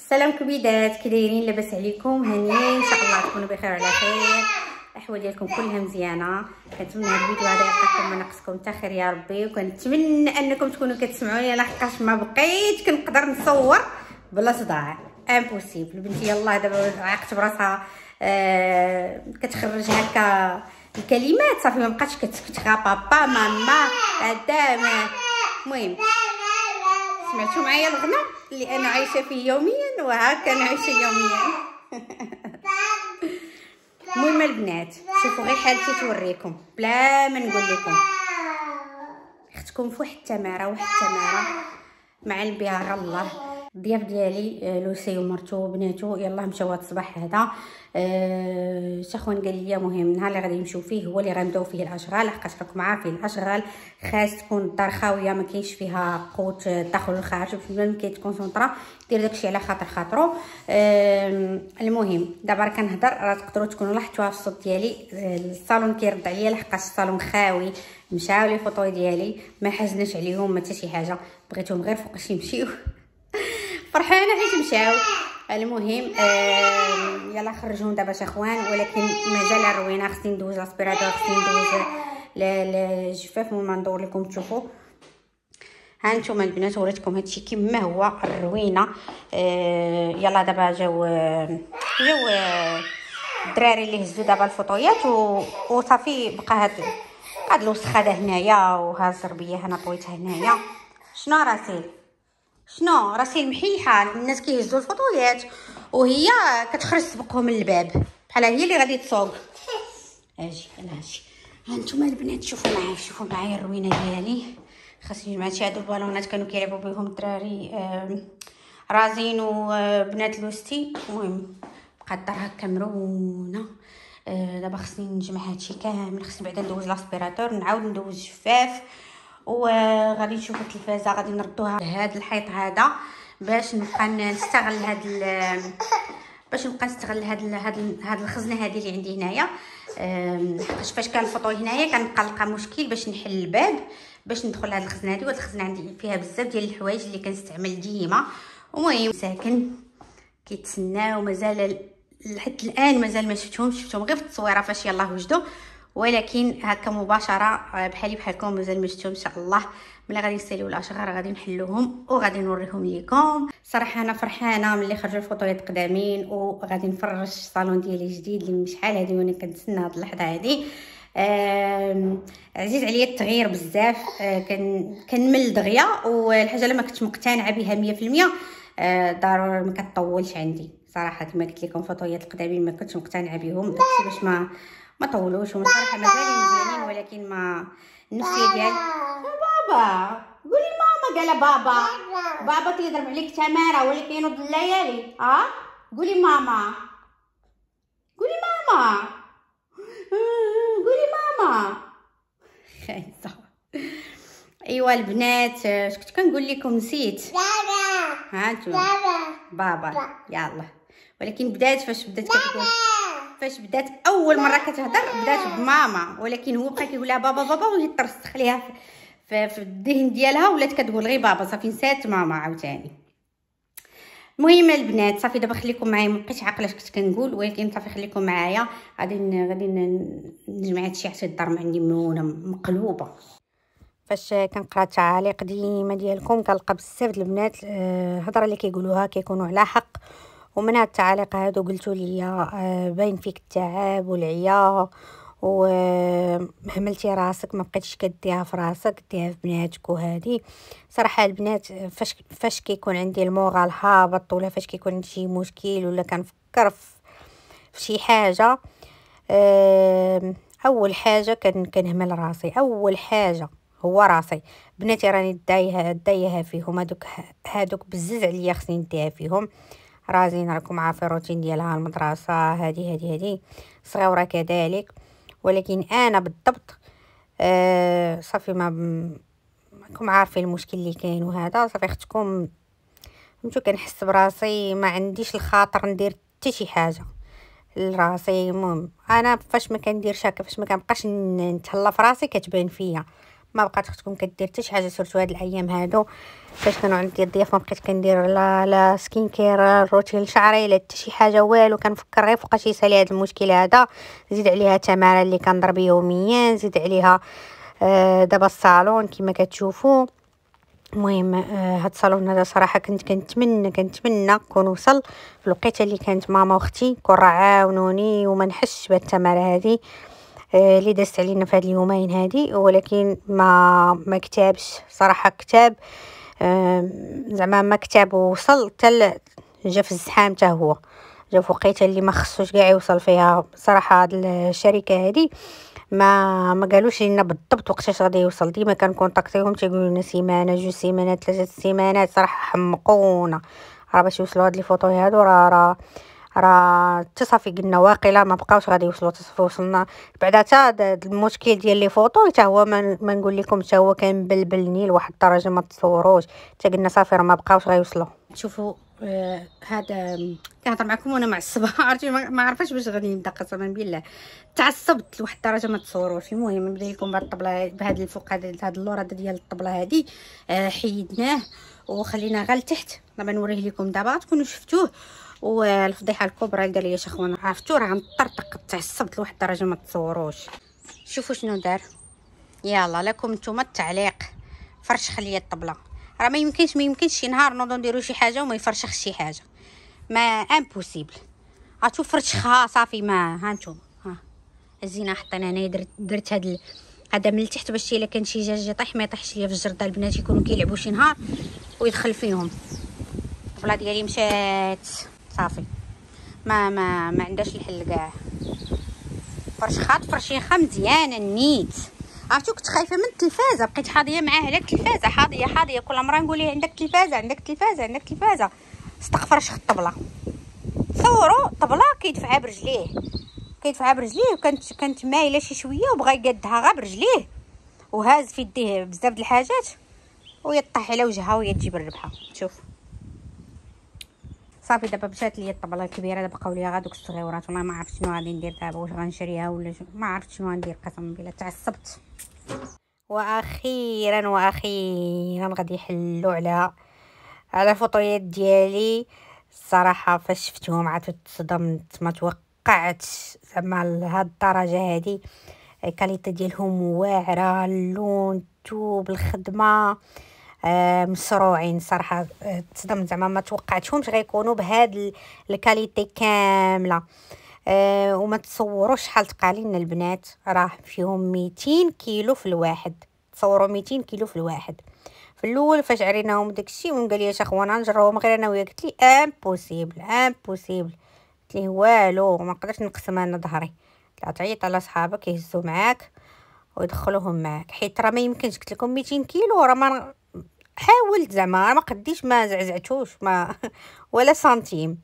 السلام كبيدات كي دايرين لاباس عليكم هانيين ان شاء الله تكونوا بخير وعلى خير الاحوال ديالكم كلها مزيانه كنتمنى هذا الفيديو هذا يلقاكم مناقصكم حتى خير يا ربي وكنتمنى انكم تكونوا كتسمعوني لحقاش ما بقيت كنقدر نصور بلا صداع امبوسيبل بنتي يلاه دابا عاقت براسها آه كتخرج هكا الكلمات صافي ما بقاتش كتسكت غا بابا ماما هذا المهم سمعتوا معايا الغنه اللي أنا عايشة فيه يوميا وهكا نعيش يوميا المهم البنات شوفوا غير حالتي توريكم بلا ما نقول لكم اختكم فواحد التماره واحد التماره مع البيار الله الضياف ديالي آه، لوسي ومرتو وبناتو يلا مشاو هاد الصباح هذا أه شخوان قال لي مهم النهار اللي غادي يمشيو فيه هو اللي غنبداو فيه الاشغال لحقاش راكم عارفين الاشغال خاص تكون الدار خاويه ما كاينش فيها قوت الدخل آه، والخارج في بنادم كيتكونسونطرا دير داكشي على خاطر خاطرو أه المهم دابا راه كنهضر راه تقدروا تكونوا لاحظتوها في الصوت ديالي آه، الصالون كيرد عليا لحقاش الصالون خاوي مشاو لي فوطوي ديالي ما حزنش عليهم ما حتى شي حاجه بغيتهم غير فوقاش يمشيو فرحانه حيت مشاو المهم آه يلا خرجهم دابا اخوان ولكن مازال الروينه خصني ندوز لاسبيراتور خصني ندوز الجفاف وما ندور لكم تشوفوا ها نتوما البنات وريتكم هادشي كيما هو الروينه آه يلا دابا جاو جاو الدراري اللي هزو دابا الفطويات وصافي بقى هاد هاد الوسخه هنايا وها الزربيه هنا طويتها هنايا شنو راسي شنو راسي محيحه الناس كيهزوا الفوطويات وهي كتخرج سبقهم الباب بحال هي اللي غادي تسوق اجي انا اجي هانتوما البنات شوفوا معايا شوفوا معايا الروينه ديالي خاصني شي هادو البالونات كانوا كيلعبوا بهم الدراري رازين وبنات لوستي المهم بقى الدار هكا مرونه آه، دابا خصني نجمع هادشي كامل خصني بعدا ندوز لاسبيراتور نعاود ندوز جفاف وغادي نشوفوا التلفازه غادي نردوها لهاد الحيط هذا باش نبقى نستغل هاد باش نبقى نستغل هاد هاد هاد الخزنه هذه اللي عندي هنايا حيت فاش كان كنفوطو هنايا كنبقى نلقى مشكل باش نحل الباب باش ندخل لهاد الخزنه هذه وهاد الخزنه عندي فيها بزاف ديال الحوايج اللي كنستعمل ديما المهم ساكن كيتسناو مازال حتى الان مازال ما شفتهمش شفتهم غير في التصويره فاش يلاه وجدوا ولكن هكا مباشره آه، بحالي بحالكم مازال مشتو ان شاء الله ملي غادي نساليو الاشغال غادي نحلوهم وغادي نوريهم ليكم صراحه انا فرحانه ملي خرجوا الفوطويات قدامين وغادي نفرج الصالون ديالي جديد اللي شحال هذه وانا كنتسنى هذه اللحظه هادي عزيز عليا التغيير بزاف آه، كنمل دغيا والحاجه اللي ما كنتش مقتنعه بها 100% آه، ضروري ما كتطولش عندي صراحه كما قلت لكم الفوطويات القدامين ما كنتش مقتنعه بهم داكشي باش ما ما طولوش وصراحه مازال مزيانين ولكن ما النفسيه ديال بابا قولي ماما قال بابا بابا كيضرب عليك تماره ولا كينوض الليالي اه قولي ماما قولي ماما قولي ماما خايسه ايوا البنات اش كنت كنقول لكم نسيت بابا هانتو بابا بابا يلا ولكن بدات فاش بدات كتقول فاش بدات اول مره كتهضر بدات بماما ولكن هو بقى كيقول لها بابا بابا وهي ترسخ ليها في الذهن ديالها ولات كتقول غير بابا صافي نسات ماما عاوتاني المهم البنات صافي دابا خليكم معايا مابقيتش عاقله عاقله كنت كنقول ولكن صافي خليكم معايا غادي غادي نجمع هادشي حتى الدار ما عندي مونه مقلوبه فاش كنقرا التعاليق ديما ديالكم كنلقى بزاف البنات الهضره آه، اللي كيقولوها كيكونوا على حق ومن هاد التعاليق هادو قلتوا لي آه، باين فيك التعب والعيا وهملتي آه، راسك ما بقيتش كديها في راسك ديها في بناتك وهادي صراحه البنات فاش فاش كيكون عندي المورال هابط ولا فاش كيكون عندي شي مشكل ولا كنفكر في شي حاجه آه، اول حاجه كنهمل راسي اول حاجه هو راسي بناتي راني دايها دايها فيهم هادوك هادوك بزز عليا خصني نديها فيهم رازين راكم عارفين الروتين ديالها المدرسه هادي هادي هادي صغيره كذلك ولكن انا بالضبط آه صافي ما راكم عارفين المشكل اللي كاين وهذا صافي اختكم نتو كنحس براسي ما عنديش الخاطر ندير حتى شي حاجه لراسي المهم انا فاش ما كنديرش هكا فاش ما كنبقاش نتهلا فراسي كتبان فيا ما بقات اختكم كدير حتى شي حاجه سورتو هاد الايام هادو فاش كانوا عندي الضياف ما بقيت كندير لا لا سكين كير لا روتين لشعري لا حتى شي حاجه والو كنفكر غير فوقاش يسالي هاد المشكل هذا زيد عليها تماره اللي كنضرب يوميا زيد عليها آه دابا الصالون كما كتشوفوا المهم آه هاد الصالون هذا صراحه كنت كنتمنى كنتمنى كون وصل في الوقيته اللي كانت ماما واختي كون عاونوني وما نحسش بهاد التماره هذه اللي آه، دازت علينا في هاد اليومين هادي ولكن ما ما كتابش صراحه كتاب زعما ما كتاب وصل حتى جا في الزحام حتى هو جا في وقيته اللي ما خصوش كاع يوصل فيها صراحه هاد الشركه هادي ما ما قالوش لنا بالضبط وقتاش غادي يوصل ديما كنكونطاكتيهم تيقولوا لنا سيمانه جوج سيمانات ثلاثه سيمانات صراحه حمقونا راه باش يوصلوا هاد لي فوطو هادو راه راه راه قلنا واقيلا ما بقاوش غادي يوصلوا تصفي وصلنا بعدا حتى المشكل ديال لي فوطو حتى هو ما نقول لكم حتى هو كان بلبلني لواحد الدرجه ما تصوروش حتى قلنا صافي راه ما بقاوش غيوصلوا شوفوا آه، هذا كنهضر معكم وانا معصبه عرفتي ما عرفاش باش غادي نبدا قسما بالله تعصبت لواحد الدرجه ما تصوروش المهم نبدا لكم بهاد الطبله بهاد الفوق هاد اللور ديال الطبله هادي آه، حيدناه وخلينا غير لتحت دابا نوريه لكم دابا تكونوا شفتوه والفضيحه الكبرى قال لي اش اخوانا عرفتو راه مطرطق تعصبت لواحد الدرجه ما تصوروش شوفوا شنو دار يلا لكم نتوما التعليق فرشخ ليا الطبله راه ما يمكنش ما يمكنش شي نهار نوضو نديرو شي حاجه وما يفرشخش شي حاجه ما امبوسيبل عرفتو فرشخها صافي ما هانتوما ها الزينه حطينا هنايا درت درت هاد هذا من التحت باش الا كان شي دجاج يطيح ما يطيحش ليا في الجرده البنات يكونوا كيلعبوا شي نهار ويدخل فيهم البلا ديالي مشات صافي ما ما ما عندهاش الحل كاع فرشخات فرشيخه مزيانه نيت عرفتو كنت خايفه من التلفازه بقيت حاضيه معاه على التلفازه حاضيه حاضيه كل مره نقول ليه عندك تلفازه عندك تلفازه عندك تلفازه استغفر شخ الطبله تصوروا طبله كيدفعها برجليه كيدفعها برجليه وكانت كانت مايله شي شويه وبغى يقدها غير برجليه وهاز في يديه بزاف د الحاجات ويطيح على وجهها وهي تجيب الربحه شوف صافي دابا مشات ليا الطبله الكبيره دابا بقاو ليا دوك الصغيورات والله ما عرفت شنو غادي ندير دابا واش غنشريها ولا شو. ما عرفت شنو غندير قسما بالله تعصبت واخيرا واخيرا غادي يحلوا على على فطريات ديالي الصراحه فاش شفتهم عاد تصدمت ما توقعت زعما لهاد الدرجه هادي الكاليتي ديالهم واعره اللون توب الخدمه آه، مشروعين صراحه آه، تصدمت زعما ما توقعتهمش غيكونوا بهاد الكاليتي كامله آه، وما تصوروش شحال تقالين البنات راه فيهم 200 كيلو في الواحد تصوروا 200 كيلو في الواحد في الاول فاش عريناهم داكشي وقال لي اش اخوانا نجروهم غير انا وياك قلت لي امبوسيبل امبوسيبل قلت ليه والو ما نقدرش نقسم انا ظهري تعيط على صحابك يهزوا معاك ويدخلوهم معاك حيت راه ما يمكنش قلت لكم 200 كيلو راه ما حاولت زعما ما قديش ما زعزعتوش ما ولا سنتيم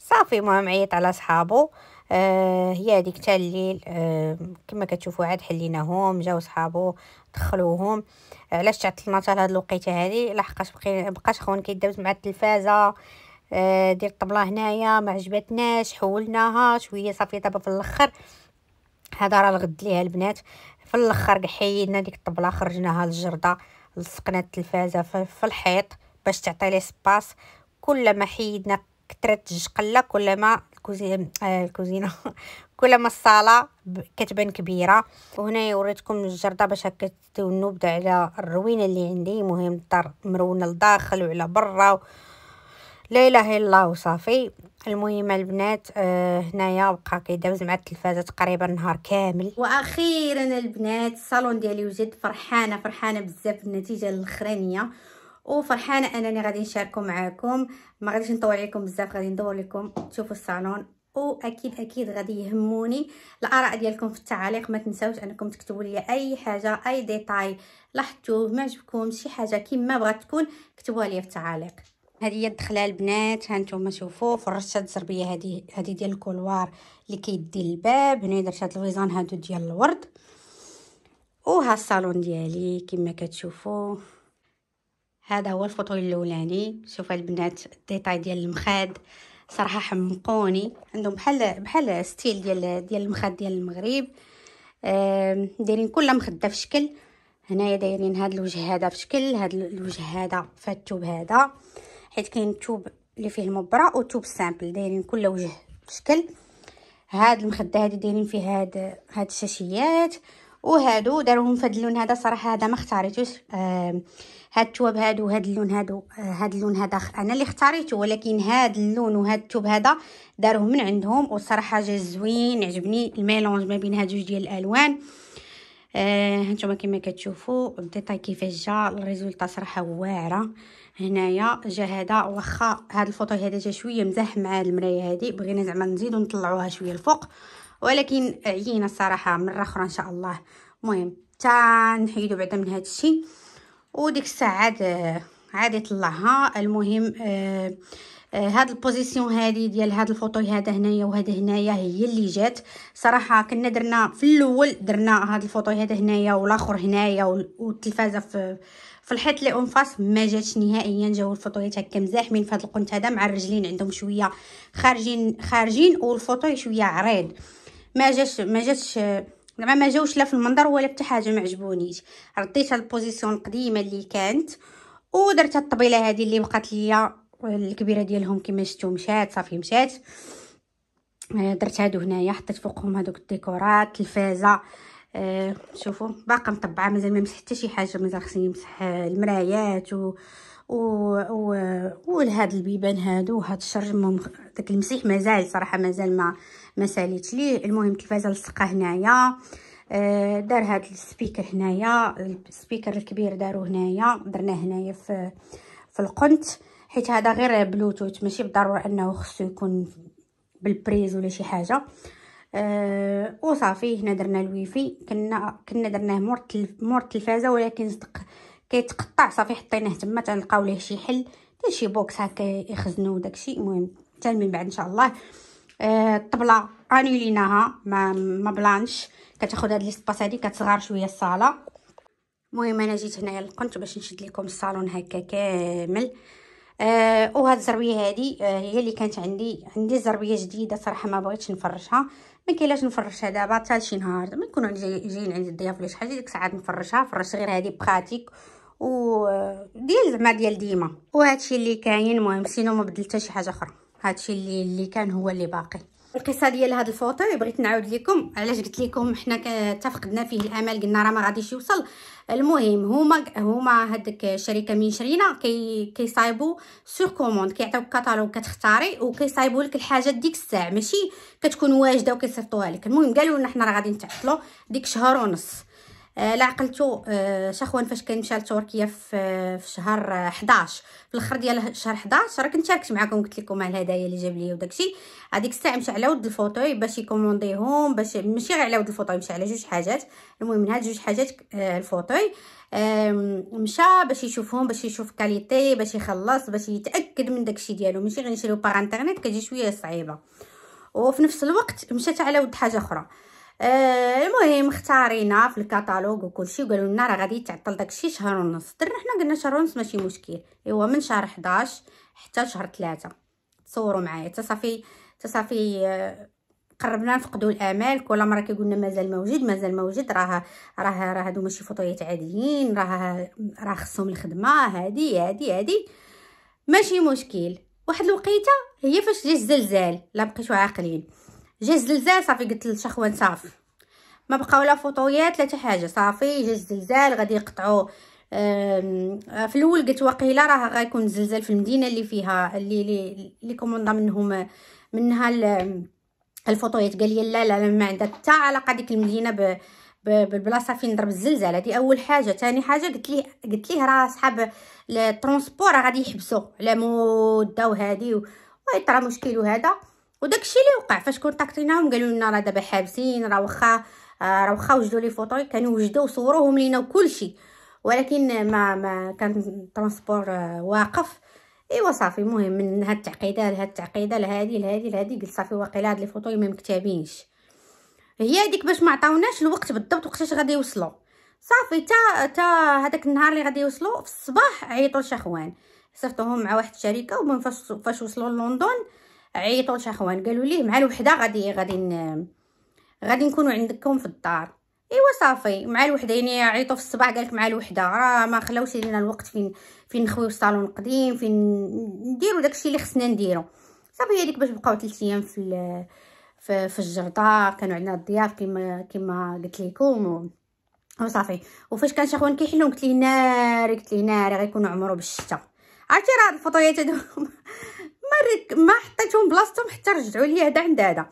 صافي المهم عيط على صحابو آه هي هذيك تاع الليل آه كما كتشوفوا عاد حليناهم جاو صحابو دخلوهم علاش تعطلنا حتى لهاد الوقيته هذه لحقاش بقي بقاش خونا كيدوز مع التلفازه آه دير الطبله هنايا ما عجبتناش حولناها شويه صافي دابا في الاخر هذا راه الغد ليها البنات في الاخر حيدنا ديك الطبله خرجناها للجرده لصقنا التلفازه في الحيط باش تعطي لي سباس كل ما حيدنا كثرت الجقله كل ما الكوزينه آه الكوزينه كل ما الصاله كتبان كبيره وهنا وريتكم الجرده باش هكا تديو على الروينه اللي عندي مهم الدار مرونه لداخل وعلى برا لا اله الا الله وصافي المهم البنات آه هنايا بقى كيدوز مع التلفازه تقريبا نهار كامل واخيرا البنات الصالون ديالي وجد فرحانه فرحانه بزاف بالنتيجه الاخرانيه وفرحانه انني غادي نشاركو معاكم ما غاديش نطول عليكم بزاف غادي ندور لكم تشوفوا الصالون واكيد اكيد غادي يهموني الاراء ديالكم في التعاليق ما تنساوش انكم تكتبوا لي اي حاجه اي ديتاي لاحظتوه ما عجبكم شي حاجه كما بغات تكون كتبوها لي في التعاليق هذه هي الدخله البنات ها نتوما شوفوا فرشت الزربيه هذه هذه ديال الكولوار اللي كيدي الباب هنا درت هاد الفيزان هادو ديال الورد وها الصالون ديالي كما كتشوفوا هذا هو الفوطوي الاولاني شوفوا البنات الديتاي ديال المخاد صراحه حمقوني عندهم بحال بحال ستيل ديال ديال المخاد ديال المغرب دايرين كل مخده في شكل هنايا دايرين هاد الوجه هذا في شكل هاد الوجه هذا فاتوب هذا حيت كاين توب اللي فيه المبرة وتوب سامبل دايرين كل وجه شكل هاد المخده هادي دايرين فيه هاد هاد الشاشيات وهادو داروهم فهاد اللون هذا صراحه هذا ما اختاريتوش آه هاد التواب هادو هاد اللون هادو آه هاد اللون هذا انا اللي اختاريته ولكن هاد اللون وهاد التوب هذا داروه من عندهم وصراحة جا زوين عجبني الميلونج ما بين هاد جوج ديال الالوان آه كما كتشوفوا الديتاي كيفاش جا الريزولطا صراحه واعره هنايا جا هذا واخا هاد الفوطو هذا جا شويه مزاح مع المرايه هذه بغينا زعما نزيدو نطلعوها شويه الفوق ولكن عيينا الصراحه مره اخرى ان شاء الله المهم تا نحيدو بعدا من هاد الشيء وديك الساعه عاد عاد يطلعها المهم آه،, آه هاد البوزيسيون هادي ديال هاد الفوطو هذا هنايا وهذا هنايا هي اللي جات صراحه كنا درنا في الاول درنا هاد الفوطو هذا هنايا والاخر هنايا والتلفازه في في الحيط لي اون فاس ما جاتش نهائيا جاو الفوطويات هكا مزاحمين في هذا القنت هذا مع الرجلين عندهم شويه خارجين خارجين والفوطوي شويه عريض ما جاش ما جاتش زعما ما جاوش لا في المنظر ولا حتى حاجه ما عجبونيش رديت البوزيسيون القديمه اللي كانت ودرت الطبيله هذه اللي بقات ليا الكبيره ديالهم كما شفتو مشات صافي مشات درت هادو هنايا حطيت فوقهم هادوك الديكورات الفازه آه شوفوا باقا مطبعه مازال ما مسحت حتى شي حاجه مازال خصني نمسح آه، المرايات و و و ولهاد البيبان هادو وهاد الشرج مم... داك المسيح مازال صراحه مازال ما ما ساليت ليه المهم التلفازه لصقه هنايا آه، دار هاد السبيكر هنايا السبيكر الكبير دارو هنايا درناه هنايا في في القنت حيت هذا غير بلوتوث ماشي بالضروره انه خصو يكون بالبريز ولا شي حاجه آه، وصافي هنا درنا الويفي كنا كنا درناه مور التلف... مور التلفازه ولكن صدق كيتقطع صافي حطيناه تما تلقاو ليه شي حل حتى شي بوكس هكا يخزنوا داكشي المهم حتى من بعد ان شاء الله آه الطبله انيليناها ما ما بلانش كتاخذ هاد ليسباس هادي كتصغر شويه الصاله المهم انا جيت هنايا لقنت باش نشد لكم الصالون هكا كامل آه وهاد الزربيه هادي آه هي اللي كانت عندي عندي زربيه جديده صراحه ما بغيتش نفرشها ما كاين نفرشها دابا حتى شي نهار ما يكونوا جايين عند الضياف ولا شي حاجه ديك الساعات نفرشها فرش غير هذه بخاتيك و ديال زعما ديال ديما الشيء اللي كاين المهم سينو ما بدلت حتى شي حاجه اخرى هادشي اللي اللي كان هو اللي باقي القصه ديال هذا الفوطي إيه، بغيت نعاود لكم علاش قلت لكم حنا تفقدنا فيه الامل قلنا راه ما غاديش يوصل المهم هما هما هذيك الشركه من شرينا كي كيصايبوا سور كوموند كيعطيوك كاتالوغ كتختاري وكيصايبوا لك الحاجه ديك الساعه ماشي كتكون واجده وكيصيفطوها لك المهم قالوا لنا حنا راه غادي نتعطلوا ديك شهر ونص آه، لا عقلتو آه، شخوان فاش كان مشى لتركيا في آه، في شهر 11 في الاخر ديال شهر 11 راه كنت شاركت معكم قلت لكم على الهدايا اللي جاب ليا وداكشي هذيك الساعه مشى على ود الفوطوي باش يكومونديهم باش ماشي غير على ود الفوطوي مشى على جوج حاجات المهم من هاد جوج حاجات الفوطوي مشى باش يشوفهم باش يشوف كاليتي باش يخلص باش يتاكد من داكشي ديالو ماشي غير يشريو بار انترنيت كتجي شويه صعيبه وفي نفس الوقت مشات على ود حاجه اخرى آه المهم اختارينا في الكتالوج وكلشي وقالوا لنا راه غادي يتعطل داكشي شهر ونص درنا حنا قلنا شهر ونص ماشي مشكل ايوا من شهر 11 حتى شهر 3 تصوروا معايا حتى صافي حتى صافي آه، قربنا نفقدوا الامال كل مره كيقولنا مازال موجود مازال موجود راه راه راه هادو ماشي فطويات عاديين راه راه خصهم الخدمه هادي هادي هادي ماشي مشكل واحد الوقيته هي فاش جا الزلزال لا بقيتو عاقلين جا زلزال صافي قلت للشخوان صافي ما بقاو لا فوطويات لا حاجه صافي جا الزلزال غادي يقطعوا في الاول قلت وقيله راه غيكون الزلزال في المدينه اللي فيها اللي اللي, اللي كوموندا منهم منها الفوطويات قال لي لا لا ما عندها حتى علاقه ديك المدينه ب بالبلاصه فين ضرب الزلزال هذه اول حاجه ثاني حاجه قلت ليه قلت ليه راه صحاب الترونسبور غادي يحبسوا على مده وهذه ويطرا مشكل وهذا وداكشي اللي وقع فاش كونتاكتيناهم قالوا لنا راه دابا حابسين راه واخا آه، راه واخا وجدوا لي فوطو كانوا وجدوا وصوروهم لينا وكلشي ولكن ما ما كان الترونسبور آه، واقف ايوا صافي المهم من هاد التعقيده لهاد التعقيده لهادي لهادي لهادي قلت صافي واقيلا هاد لي فوطو ما مكتابينش هي هذيك باش ما عطاوناش الوقت بالضبط وقتاش غادي يوصلوا صافي تا تا هذاك النهار اللي غادي يوصلوا في الصباح عيطوا لشي اخوان صيفطوهم مع واحد الشركه ومن فاش وصلوا لندن عيطوا اخوان قالوا ليه مع الوحده غادي غادي غادي نكونوا عندكم في الدار ايوا صافي مع الوحده يعني عيطوا في الصباح قالك مع الوحده راه ما خلاوش لينا الوقت فين فين نخويو الصالون القديم فين نديرو داكشي اللي خصنا نديرو صافي هذيك باش بقاو 3 ايام في في, في الجرده كانوا عندنا الضياف كما كما قلت لكم وصافي وفاش كان شخوان كيحلو قلت ليه ناري قلت ليه ناري غيكونوا عمرو بالشتا عرفتي راه الفطريات هادو ما رك... ما حطيتهم بلاصتهم حتى رجعوا لي هذا عند هذا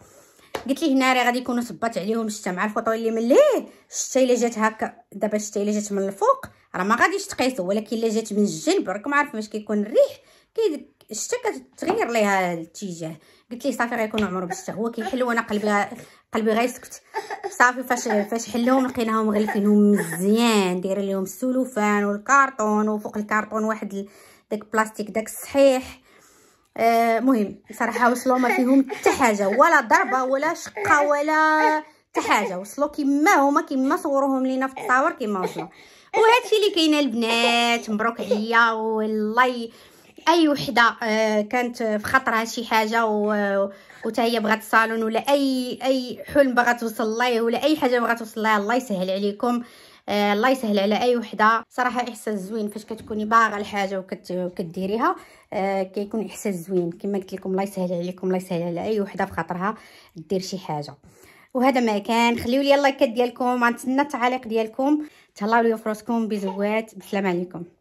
قلت ليه ناري غادي يكونوا صبات عليهم الشتا مع الفطور اللي من الليل الشتا الا جات هكا دابا الشتا الا جات من الفوق راه ما غاديش تقيسوا ولكن الا جات من الجنب راكم عارف فاش كيكون الريح كي الشتا كتغير ليها الاتجاه قلت ليه صافي غيكون عمرو بالشتا هو كيحل وانا قلبي قلبي غيسكت صافي فاش فاش حلهم لقيناهم مغلفينهم مزيان دايرين لهم السلوفان والكارطون وفوق الكارطون واحد داك البلاستيك داك الصحيح آه مهم صراحه وصلوا ما فيهم حتى حاجه ولا ضربه ولا شقه ولا حتى حاجه وصلوا كما هما كما صوروهم لينا في التصاور كما وصلوا الشيء اللي كاين البنات مبروك عليا والله اي وحده آه، كانت في خطرها شي حاجه وتا هي بغات صالون ولا اي اي حلم بغات توصل ليه ولا اي حاجه بغات توصل ليها الله يسهل عليكم آه الله يسهل على اي وحده صراحه احساس زوين فاش كتكوني باغا الحاجه وكت... وكديريها آه كيكون احساس زوين كما قلت لكم الله يسهل عليكم الله يسهل على اي وحده بخاطرها دير شي حاجه وهذا ما كان خليو لي اللايكات ديالكم غنتسنى التعاليق ديالكم تهلاو ليا في راسكم بزوات بالسلامه عليكم